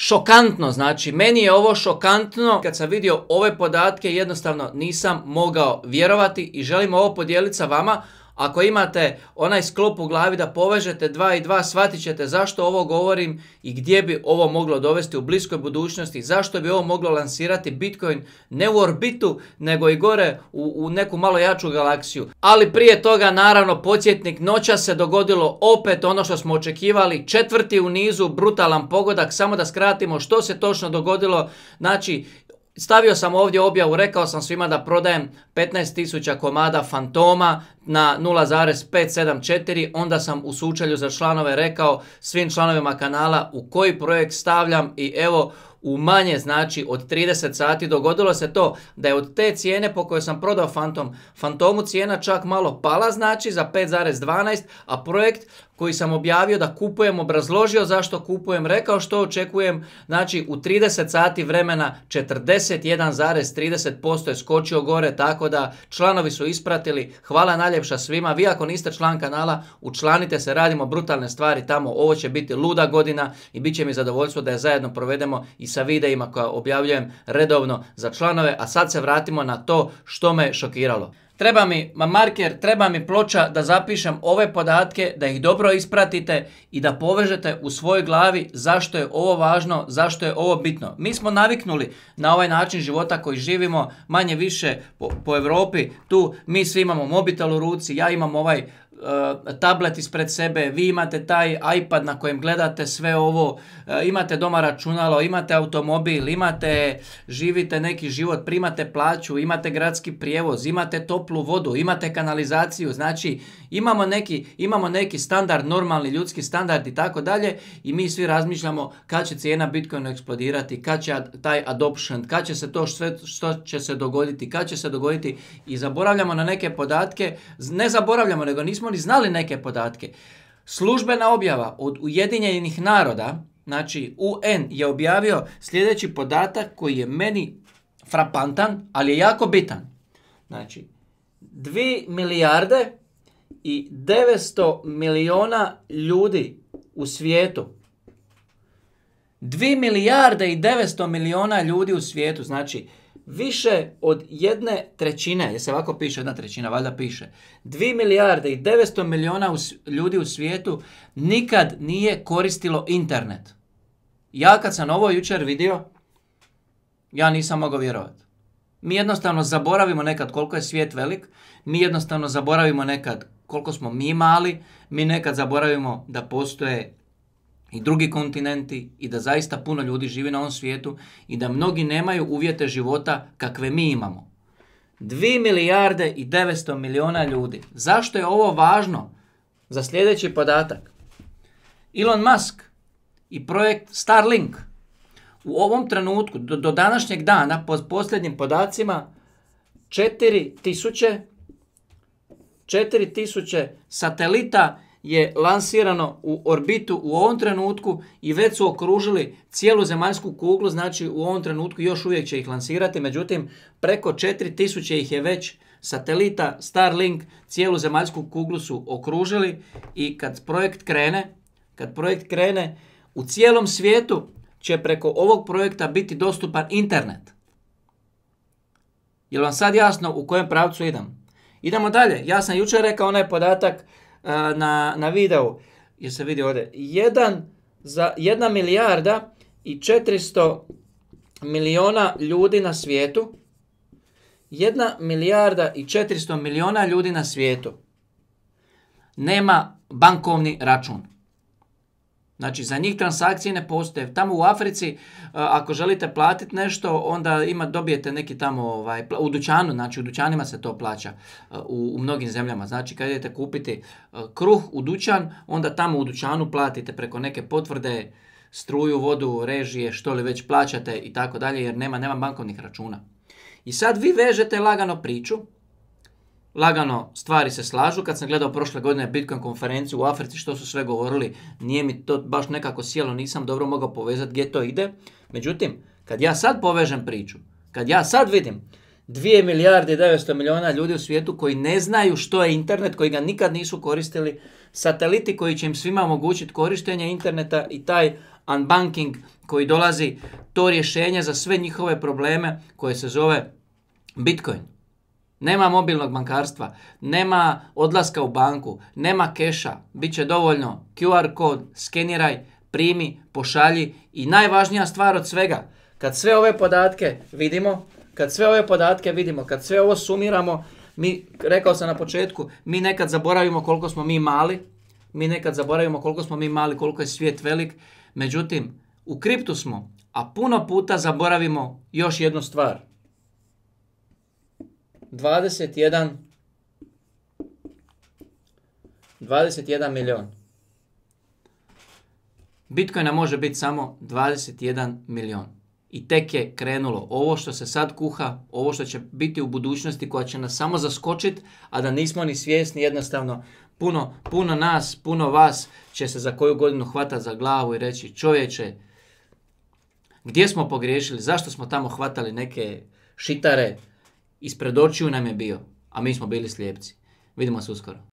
šokantno, znači meni je ovo šokantno, kad sam vidio ove podatke jednostavno nisam mogao vjerovati i želim ovo podijeliti sa vama, ako imate onaj sklop u glavi da povežete dva i dva, shvatit ćete zašto ovo govorim i gdje bi ovo moglo dovesti u bliskoj budućnosti, zašto bi ovo moglo lansirati Bitcoin ne u orbitu, nego i gore u, u neku malo jaču galaksiju. Ali prije toga, naravno, podsjetnik noća se dogodilo opet ono što smo očekivali, četvrti u nizu, brutalan pogodak, samo da skratimo što se točno dogodilo, znači Stavio sam ovdje objavu, rekao sam svima da prodajem 15.000 komada Fantoma na 0.574, onda sam u sučelju za članove rekao svim članovima kanala u koji projekt stavljam i evo u manje znači od 30 sati dogodilo se to da je od te cijene po kojoj sam prodao Fantom, Fantomu cijena čak malo pala znači za 5,12, a projekt koji sam objavio da kupujem, obrazložio zašto kupujem, rekao što očekujem, znači u 30 sati vremena 41,30% je skočio gore, tako da članovi su ispratili, hvala najljepša svima, vi ako niste član kanala, učlanite se, radimo brutalne stvari tamo, ovo će biti luda godina i bit će mi zadovoljstvo da je zajedno provedemo i sa videima koja objavljujem redovno za članove, a sad se vratimo na to što me šokiralo treba mi marker, treba mi ploča da zapišem ove podatke, da ih dobro ispratite i da povežete u svojoj glavi zašto je ovo važno, zašto je ovo bitno. Mi smo naviknuli na ovaj način života koji živimo manje više po, po Europi. Tu mi svi imamo mobitel u ruci, ja imam ovaj E, tablet ispred sebe, vi imate taj iPad na kojem gledate sve ovo, e, imate doma računalo, imate automobil, imate, živite neki život, primate plaću, imate gradski prijevoz, imate toplu vodu, imate kanalizaciju, znači imamo neki, imamo neki standard, normalni ljudski standard i tako dalje i mi svi razmišljamo kad će cijena bitcoin eksplodirati, kad će taj adoption, kad će se to sve što će se dogoditi, kad će se dogoditi i zaboravljamo na neke podatke, ne zaboravljamo nego nismo znali neke podatke. Službena objava od Ujedinjenih naroda, znači UN je objavio sljedeći podatak koji je meni frapantan, ali je jako bitan. Znači, 2 milijarde i 900 miliona ljudi u svijetu. 2 milijarde i 900 miliona ljudi u svijetu, znači više od jedne trećine, jer se ovako piše jedna trećina, valjda piše, 2 milijarde i 900 milijuna ljudi u svijetu nikad nije koristilo internet. Ja kad sam ovo jučer vidio, ja nisam mogao vjerovati. Mi jednostavno zaboravimo nekad koliko je svijet velik, mi jednostavno zaboravimo nekad koliko smo mi mali, mi nekad zaboravimo da postoje i drugi kontinenti i da zaista puno ljudi živi na ovom svijetu i da mnogi nemaju uvjete života kakve mi imamo. 2 milijarde i 900 miliona ljudi. Zašto je ovo važno? Za sljedeći podatak. Elon Musk i projekt Starlink u ovom trenutku, do, do današnjeg dana, po posljednjim podacima, 4000 4000 satelita je lansirano u orbitu u ovom trenutku i već su okružili cijelu zemaljsku kuglu, znači u ovom trenutku još uvijek će ih lansirati, međutim preko 4000 ih je već satelita Starlink cijelu zemaljsku kuglu su okružili i kad projekt krene, kad projekt krene u cijelom svijetu će preko ovog projekta biti dostupan internet. Jel vam sad jasno u kojem pravcu idem? Idemo dalje. Ja sam jučer rekao onaj podatak na, na videu, jer se vidi ovdje, jedan, za, jedna milijarda i 400 miliona ljudi na svijetu, jedna milijarda i 400 miliona ljudi na svijetu nema bankovni račun. Znači za njih transakcije ne postoje. Tamo u Africi e, ako želite platiti nešto onda ima, dobijete neki tamo ovaj, u dućanu, znači u dućanima se to plaća e, u, u mnogim zemljama. Znači kad idete kupiti e, kruh u dućan onda tamo u dućanu platite preko neke potvrde struju, vodu, režije, što li već plaćate i tako dalje jer nema, nema bankovnih računa. I sad vi vežete lagano priču lagano stvari se slažu. Kad sam gledao prošle godine Bitcoin konferenciju u Africi što su sve govorili, nije mi to baš nekako sjelo, nisam dobro mogao povezati gdje to ide. Međutim, kad ja sad povežem priču, kad ja sad vidim 2 milijarde i 900 milijuna ljudi u svijetu koji ne znaju što je internet, koji ga nikad nisu koristili, sateliti koji će im svima omogućiti korištenje interneta i taj unbanking koji dolazi, to rješenje za sve njihove probleme koje se zove Bitcoin. Nema mobilnog bankarstva, nema odlaska u banku, nema keša. će dovoljno QR kod, skeniraj, primi, pošalji i najvažnija stvar od svega, kad sve ove podatke vidimo, kad sve ove podatke vidimo, kad sve ovo sumiramo, mi, rekao sam na početku, mi nekad zaboravimo koliko smo mi mali, mi nekad zaboravimo koliko smo mi mali, koliko je svijet velik, međutim, u kriptu smo, a puno puta zaboravimo još jednu stvar – 21 21 milion. Bitcoina može biti samo 21 milijon. I tek je krenulo. Ovo što se sad kuha, ovo što će biti u budućnosti koja će nas samo zaskočit, a da nismo ni svjesni jednostavno. Puno, puno nas, puno vas će se za koju godinu hvata za glavu i reći čovječe, gdje smo pogriješili, zašto smo tamo hvatali neke šitare, Ispred očiju nam je bio, a mi smo bili slijepci. Vidimo se uskoro.